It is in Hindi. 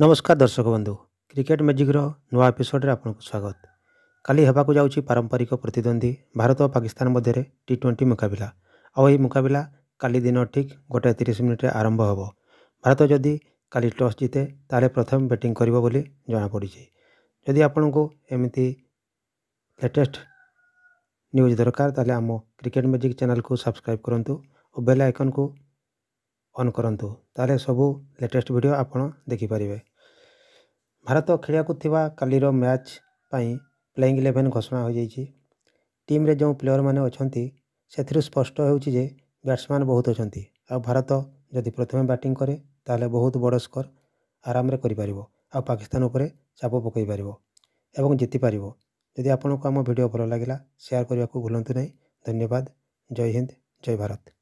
नमस्कार दर्शक बंधु क्रिकेट मेजिक्र नुआ एपिसोड स्वागत काली जाऊँ पारंपरिक प्रतिद्वंदी भारत और पाकिस्तान मध्य टी ट्वेंटी मुकबिला आई मुकबिला का दिन ठीक गोटे तीस मिनिट्रे आरंभ हे भारत जदि काली टस जीते तेल प्रथम बैटिंग करी जमापड़ी जदि आपण को एमती लेटेस्ट न्यूज दरकार आम क्रिकेट मेजिक चेल को सब्सक्राइब करूँ और बेल आइकन को ଅନ୍ କରନ୍ତୁ ତା'ହେଲେ ସବୁ ଲେଟେଷ୍ଟ ଭିଡ଼ିଓ ଆପଣ ଦେଖିପାରିବେ ଭାରତ ଖେଳିବାକୁ ଥିବା କାଲିର ମ୍ୟାଚ୍ ପାଇଁ ପ୍ଲେଇଂ ଇଲେଭେନ୍ ଘୋଷଣା ହୋଇଯାଇଛି ଟିମ୍ରେ ଯେଉଁ ପ୍ଲେୟର୍ମାନେ ଅଛନ୍ତି ସେଥିରୁ ସ୍ପଷ୍ଟ ହେଉଛି ଯେ ବ୍ୟାଟ୍ସମ୍ୟାନ୍ ବହୁତ ଅଛନ୍ତି ଆଉ ଭାରତ ଯଦି ପ୍ରଥମେ ବ୍ୟାଟିଂ କରେ ତାହେଲେ ବହୁତ ବଡ଼ ସ୍କୋର୍ ଆରାମରେ କରିପାରିବ ଆଉ ପାକିସ୍ତାନ ଉପରେ ଚାପ ପକାଇ ପାରିବ ଏବଂ ଜିତିପାରିବ ଯଦି ଆପଣଙ୍କୁ ଆମ ଭିଡ଼ିଓ ଭଲ ଲାଗିଲା ସେୟାର କରିବାକୁ ଭୁଲନ୍ତୁ ନାହିଁ ଧନ୍ୟବାଦ ଜୟ ହିନ୍ଦ ଜୟ ଭାରତ